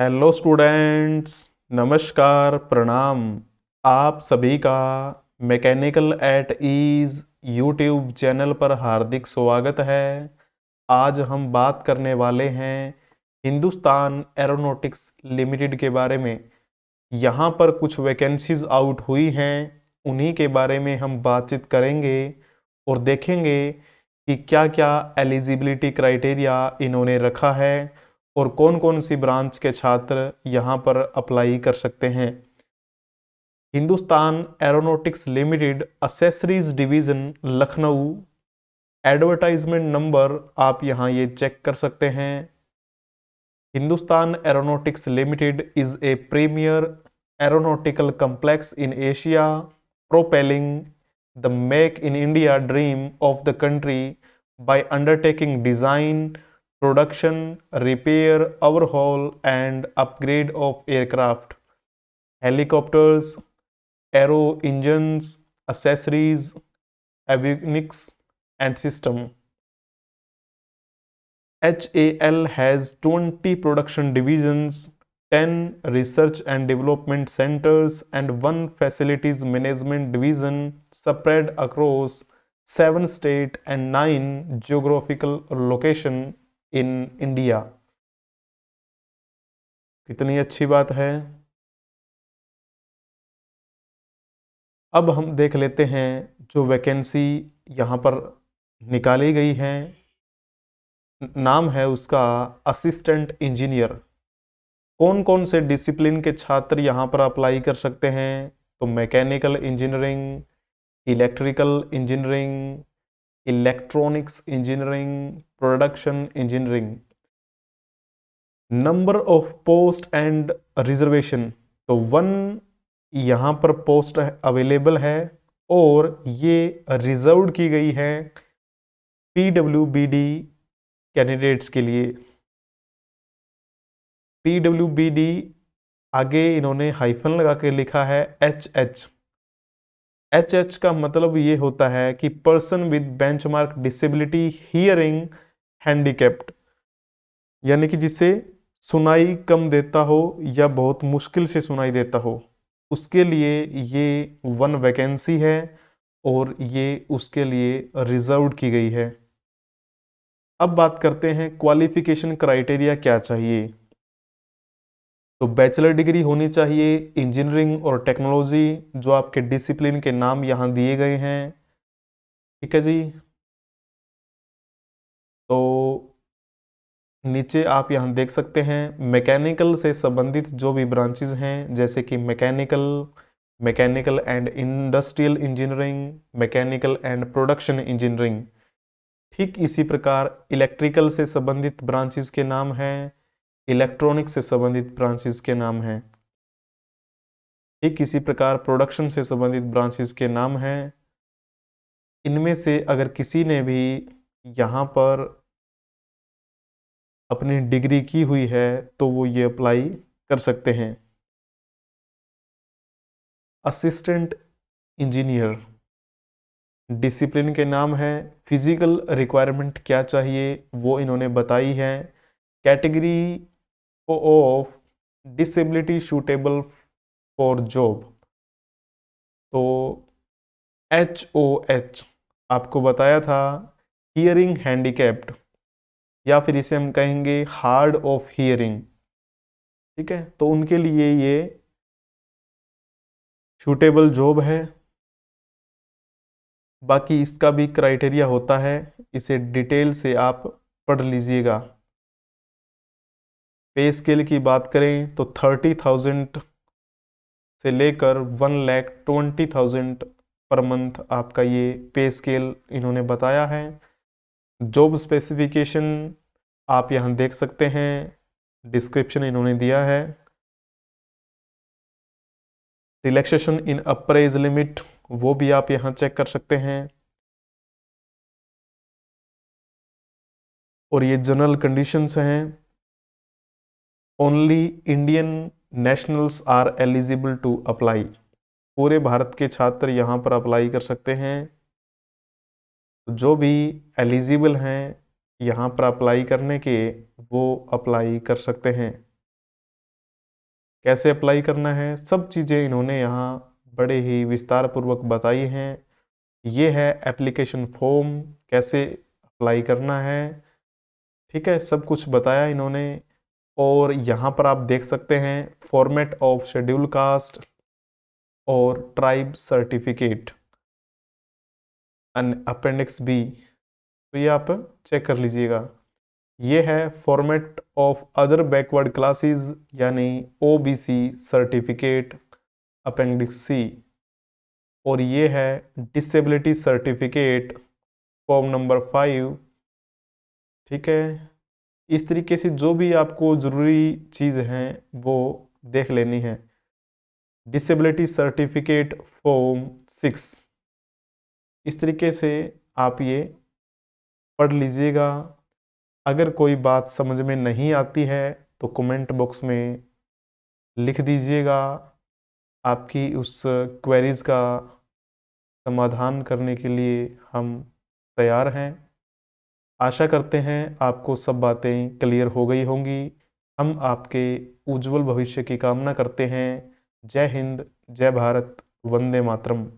Hello students नमस्कार प्रणाम आप सभी का mechanical at ease YouTube channel पर हार्दिक स्वागत है आज हम बात करने वाले हैं हिंदुस्तान एरोनॉटिक्स लिमिटेड के बारे में यहाँ पर कुछ वैकेंसीज आउट हुई हैं उन्हीं के बारे में हम बातचीत करेंगे और देखेंगे कि क्या क्या एलिजिबिलिटी क्राइटेरिया इन्होंने रखा है और कौन कौन सी ब्रांच के छात्र यहाँ पर अप्लाई कर सकते हैं Hindustan Aeronautics Limited accessories division Lucknow advertisement number आप यहाँ ये चेक कर सकते हैं Hindustan Aeronautics Limited is a premier aeronautical complex in Asia propelling the make in India dream of the country by undertaking design production, repair, overhaul and upgrade of aircraft, helicopters, aero engines, accessories, avionics and system. HAL has 20 production divisions, 10 research and development centers and one facilities management division spread across 7 state and 9 geographical location in India कितनी अच्छी बात है अब हम देख लेते हैं जो वैकेंसी यहाँ पर निकाली गई है नाम है उसका असिस्टेंट इंजीनियर कौन कौन से डिसिप्लिन के छात्र यहाँ पर अप्लाई कर सकते हैं तो mechanical engineering electrical engineering electronics engineering, production engineering. Number of post and reservation. तो वन यहाँ पर पोस्ट अवेलेबल है और ये रिजर्व की गई है P W B D candidates के लिए पी डब्ल्यू बी डी आगे इन्होंने हाइफन लगा के लिखा है एच एच एच एच का मतलब ये होता है कि person with benchmark disability hearing handicapped यानी कि जिसे सुनाई कम देता हो या बहुत मुश्किल से सुनाई देता हो उसके लिए ये वन वैकेंसी है और ये उसके लिए रिजर्व की गई है अब बात करते हैं क्वालिफिकेशन क्राइटेरिया क्या चाहिए तो बैचलर डिग्री होनी चाहिए इंजीनियरिंग और टेक्नोलॉजी जो आपके डिसिप्लिन के नाम यहाँ दिए गए हैं ठीक है जी तो नीचे आप यहाँ देख सकते हैं मैकेनिकल से संबंधित जो भी ब्रांचेज हैं जैसे कि mechanical mechanical and industrial engineering mechanical and production engineering ठीक इसी प्रकार इलेक्ट्रिकल से संबंधित ब्रांचेज के नाम हैं इलेक्ट्रॉनिक्स से संबंधित ब्रांचेस के नाम हैं ये किसी प्रकार प्रोडक्शन से संबंधित ब्रांचेस के नाम हैं इनमें से अगर किसी ने भी यहाँ पर अपनी डिग्री की हुई है तो वो ये अप्लाई कर सकते हैं असिस्टेंट इंजीनियर डिसिप्लिन के नाम है फिज़िकल रिक्वायरमेंट क्या चाहिए वो इन्होंने बताई है category of disability suitable for job तो एच ओ एच आपको बताया था हियरिंग हैंडीकैप्ड या फिर इसे हम कहेंगे हार्ड ऑफ हियरिंग ठीक है तो उनके लिए ये शूटेबल जॉब है बाकी इसका भी क्राइटेरिया होता है इसे डिटेल से आप पढ़ लीजिएगा पे स्केल की बात करें तो थर्टी थाउजेंड से लेकर one lakh twenty thousand per month आपका ये पे स्केल इन्होंने बताया है जॉब स्पेसिफिकेशन आप यहाँ देख सकते हैं डिस्क्रिप्शन इन्होंने दिया है रिलैक्सेशन इन अप्राइज लिमिट वो भी आप यहाँ चेक कर सकते हैं और ये जनरल कंडीशंस हैं only Indian nationals are eligible to apply पूरे भारत के छात्र यहाँ पर अप्लाई कर सकते हैं जो भी एलिजिबल हैं यहाँ पर अप्लाई करने के वो अप्लाई कर सकते हैं कैसे अप्लाई करना है सब चीज़ें इन्होंने यहाँ बड़े ही विस्तारपूर्वक बताई हैं ये है एप्लीकेशन फॉर्म कैसे अप्लाई करना है ठीक है सब कुछ बताया इन्होंने और यहाँ पर आप देख सकते हैं फॉर्मेट ऑफ शेड्यूल कास्ट और ट्राइब सर्टिफिकेट अपेंडिक्स बी तो ये आप चेक कर लीजिएगा ये है format of other backward classes यानी ओबीसी सर्टिफिकेट अपेंडिक्स सी और ये है disability certificate form number five ठीक है इस तरीके से जो भी आपको ज़रूरी चीज़ हैं वो देख लेनी है डिसेबिलिटी सर्टिफिकेट फॉर्म सिक्स इस तरीके से आप ये पढ़ लीजिएगा अगर कोई बात समझ में नहीं आती है तो कमेंट बॉक्स में लिख दीजिएगा आपकी उस क्वेरीज़ का समाधान करने के लिए हम तैयार हैं आशा करते हैं आपको सब बातें क्लियर हो गई होंगी हम आपके उज्जवल भविष्य की कामना करते हैं जय हिंद जय भारत वंदे मातरम